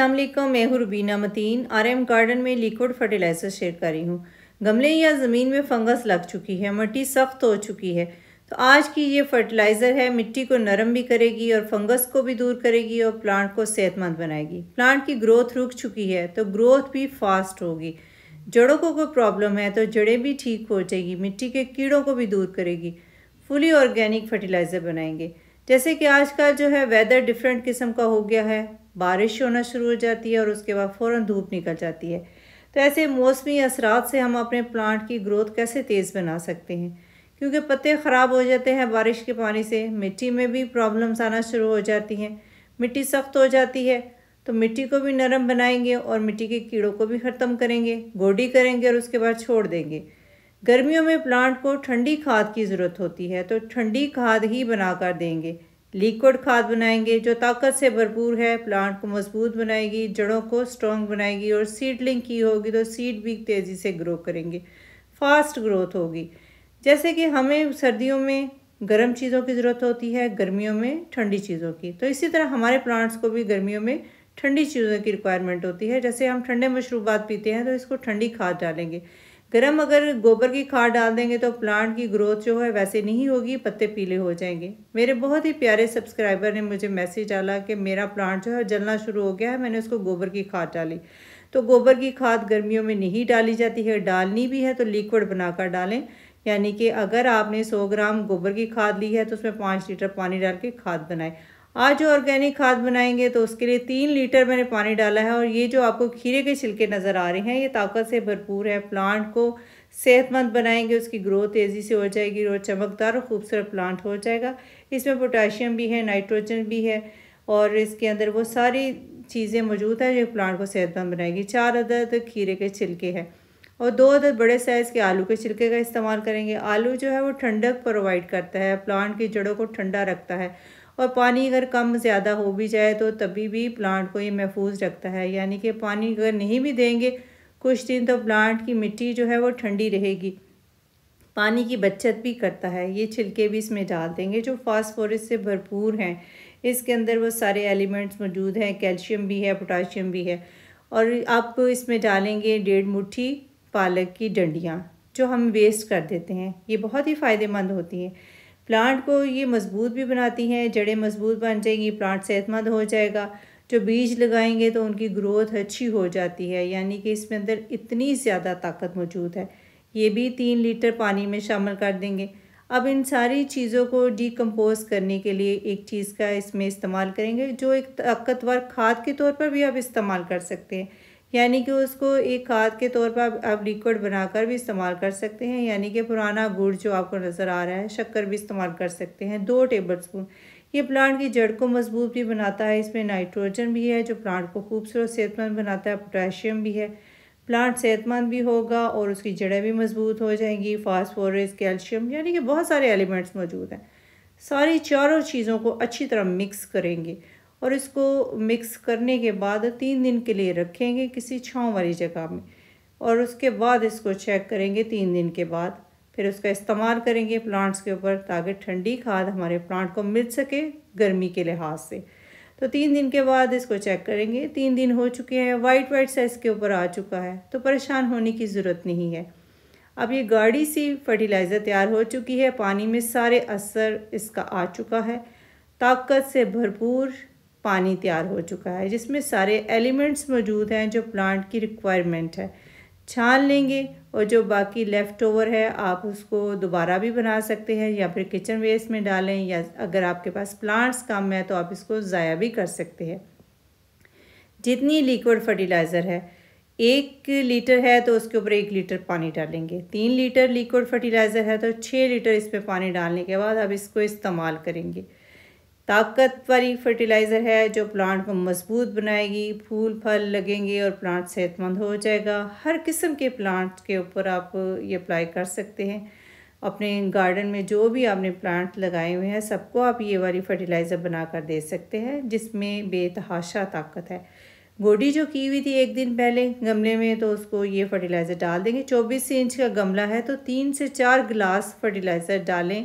अल्लाम मैं हूँ Rubina Matin R M garden में लिक्विड फर्टिलाइजर शेयर कर रही हूँ गमले या ज़मीन में फंगस लग चुकी है मिट्टी सख्त हो चुकी है तो आज की ये फर्टिलाइज़र है मिट्टी को नरम भी करेगी और फंगस को भी दूर करेगी और प्लांट को सेहतमंद बनाएगी प्लांट की ग्रोथ रुक चुकी है तो ग्रोथ भी फास्ट होगी जड़ों को कोई प्रॉब्लम है तो जड़ें भी ठीक हो जाएगी मिट्टी के कीड़ों को भी दूर करेगी फुली ऑर्गेनिक फर्टिलाइज़र बनाएंगे जैसे कि आज का जो है वेदर डिफरेंट किस्म का हो गया है बारिश होना शुरू हो जाती है और उसके बाद फ़ौर धूप निकल जाती है तो ऐसे मौसमी असरात से हम अपने प्लांट की ग्रोथ कैसे तेज़ बना सकते हैं क्योंकि पत्ते ख़राब हो जाते हैं बारिश के पानी से मिट्टी में भी प्रॉब्लम्स आना शुरू हो जाती हैं मिट्टी सख्त हो जाती है तो मिट्टी को भी नरम बनाएंगे और मिट्टी के कीड़ों को भी ख़त्म करेंगे गोडी करेंगे और उसके बाद छोड़ देंगे गर्मियों में प्लांट को ठंडी खाद की ज़रूरत होती है तो ठंडी खाद ही बनाकर देंगे लिक्विड खाद बनाएंगे जो ताकत से भरपूर है प्लांट को मजबूत बनाएगी जड़ों को स्ट्रॉन्ग बनाएगी और सीडलिंग की होगी तो सीड भी तेज़ी से ग्रो करेंगे फास्ट ग्रोथ होगी जैसे कि हमें सर्दियों में गर्म चीज़ों की ज़रूरत होती है गर्मियों में ठंडी चीज़ों की तो इसी तरह हमारे प्लांट्स को भी गर्मियों में ठंडी चीज़ों की रिक्वायरमेंट होती है जैसे हम ठंडे मशरूबात पीते हैं तो इसको ठंडी खाद डालेंगे गर्म अगर गोबर की खाद डाल देंगे तो प्लांट की ग्रोथ जो है वैसे नहीं होगी पत्ते पीले हो जाएंगे मेरे बहुत ही प्यारे सब्सक्राइबर ने मुझे मैसेज डाला कि मेरा प्लांट जो है जलना शुरू हो गया है मैंने उसको गोबर की खाद डाली तो गोबर की खाद गर्मियों में नहीं डाली जाती है डालनी भी है तो लिक्विड बनाकर डालें यानी कि अगर आपने सौ ग्राम गोबर की खाद ली है तो उसमें पाँच लीटर पानी डाल के खाद बनाएं आज जो ऑर्गेनिक खाद बनाएंगे तो उसके लिए तीन लीटर मैंने पानी डाला है और ये जो आपको खीरे के छिलके नज़र आ रहे हैं ये ताकत से भरपूर है प्लांट को सेहतमंद बनाएंगे उसकी ग्रोथ तेज़ी से हो जाएगी और चमकदार और खूबसूरत प्लांट हो जाएगा इसमें पोटाशियम भी है नाइट्रोजन भी है और इसके अंदर वो सारी चीज़ें मौजूद हैं जो प्लांट को सेहतमंद बनाएगी चार अदद खीरे के छिलके हैं और दो अदद बड़े साइज़ के आलू के छिलके का इस्तेमाल करेंगे आलू जो है वो ठंडक प्रोवाइड करता है प्लांट की जड़ों को ठंडा रखता है और पानी अगर कम ज़्यादा हो भी जाए तो तभी भी प्लांट को ये महफूज रखता है यानी कि पानी अगर नहीं भी देंगे कुछ दिन तो प्लांट की मिट्टी जो है वो ठंडी रहेगी पानी की बचत भी करता है ये छिलके भी इसमें डाल देंगे जो फास्फोरस से भरपूर हैं इसके अंदर वो सारे एलिमेंट्स मौजूद हैं कैल्शियम भी है पोटाशियम भी है और आप इसमें डालेंगे डेढ़ मुट्ठी पालक की डंडियाँ जो हम वेस्ट कर देते हैं ये बहुत ही फ़ायदेमंद होती हैं प्लांट को ये मजबूत भी बनाती हैं जड़ें मजबूत बन जाएंगी प्लांट सेहतमंद हो जाएगा जो बीज लगाएंगे तो उनकी ग्रोथ अच्छी हो जाती है यानी कि इसमें अंदर इतनी ज़्यादा ताकत मौजूद है ये भी तीन लीटर पानी में शामिल कर देंगे अब इन सारी चीज़ों को डिकम्पोज करने के लिए एक चीज़ का इसमें इस्तेमाल करेंगे जो एक ताकतवर खाद के तौर पर भी आप इस्तेमाल कर सकते हैं यानी कि उसको एक खाद के तौर पर आप, लिक्विड बनाकर भी इस्तेमाल कर सकते हैं यानी कि पुराना गुड़ जो आपको नज़र आ रहा है शक्कर भी इस्तेमाल कर सकते हैं दो टेबल स्पून ये प्लांट की जड़ को मजबूत भी बनाता है इसमें नाइट्रोजन भी है जो प्लांट को खूबसूरत सेहतमंद बनाता है पोटेशियम भी है प्लांट सेहतमंद भी होगा और उसकी जड़ें भी मजबूत हो जाएंगी फास्फोरस कैल्शियम यानी कि बहुत सारे एलिमेंट्स मौजूद हैं सारी चारों चीज़ों को अच्छी तरह मिक्स करेंगे और इसको मिक्स करने के बाद तीन दिन के लिए रखेंगे किसी छाँव वाली जगह में और उसके बाद इसको चेक करेंगे तीन दिन के बाद फिर उसका इस्तेमाल करेंगे प्लांट्स के ऊपर ताकि ठंडी खाद हमारे प्लांट को मिल सके गर्मी के लिहाज से तो तीन दिन के बाद इसको चेक करेंगे तीन दिन हो चुके हैं वाइट वाइट सा इसके ऊपर आ चुका है तो परेशान होने की ज़रूरत नहीं है अब ये गाढ़ी सी फर्टिलाइज़र तैयार हो चुकी है पानी में सारे असर इसका आ चुका है ताकत से भरपूर पानी तैयार हो चुका है जिसमें सारे एलिमेंट्स मौजूद हैं जो प्लांट की रिक्वायरमेंट है छान लेंगे और जो बाकी लेफ़्ट ओवर है आप उसको दोबारा भी बना सकते हैं या फिर किचन वेस्ट में डालें या अगर आपके पास प्लांट्स कम है तो आप इसको ज़ाया भी कर सकते हैं जितनी लिक्विड फर्टिलाइज़र है एक लीटर है तो उसके ऊपर एक लीटर पानी डालेंगे तीन लीटर लिक्विड फर्टिलाइज़र है तो छः लीटर इसमें पानी डालने के बाद आप इसको इस्तेमाल करेंगे ताकतवरी फर्टिलाइज़र है जो प्लांट को मजबूत बनाएगी फूल फल लगेंगे और प्लांट सेहतमंद हो जाएगा हर किस्म के प्लांट के ऊपर आप ये अप्लाई कर सकते हैं अपने गार्डन में जो भी आपने प्लांट लगाए हुए हैं सबको आप ये वाली फर्टिलाइज़र बनाकर दे सकते हैं जिसमें बेतहाशा ताकत है गोडी जो की हुई थी एक दिन पहले गमले में तो उसको ये फर्टिलाइज़र डाल देंगे चौबीस इंच का गमला है तो तीन से चार गिलास फर्टिलाइज़र डालें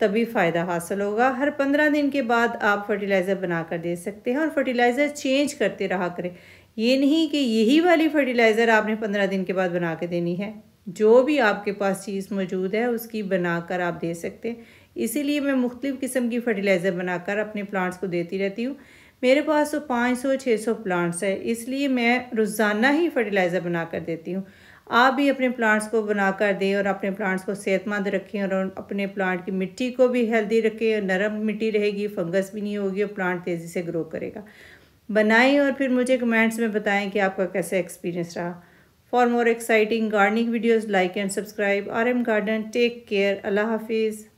तभी फ़ायदा हासिल होगा हर पंद्रह दिन के बाद आप फर्टिलाइज़र बना कर दे सकते हैं और फर्टिलाइज़र चेंज करते रहा करें ये नहीं कि यही वाली फर्टिलाइज़र आपने पंद्रह दिन के बाद बना के देनी है जो भी आपके पास चीज़ मौजूद है उसकी बना कर आप दे सकते हैं इसीलिए मैं मुख्तलिफ़ किस्म की फर्टिलाइज़र बनाकर अपने प्लांट्स को देती रहती हूँ मेरे पास तो पाँच सौ छः सौ प्लांट्स है इसलिए मैं रोज़ाना ही फर्टिलाइज़र बना कर देती हूँ आप भी अपने प्लांट्स को बना कर दें और अपने प्लांट्स को सेहतमंद रखें और अपने प्लांट की मिट्टी को भी हेल्दी रखें नरम मिट्टी रहेगी फंगस भी नहीं होगी और प्लांट तेज़ी से ग्रो करेगा बनाएं और फिर मुझे कमेंट्स में बताएं कि आपका कैसा एक्सपीरियंस रहा for more exciting gardening videos like and subscribe R M garden take care अल्लाह हाफिज़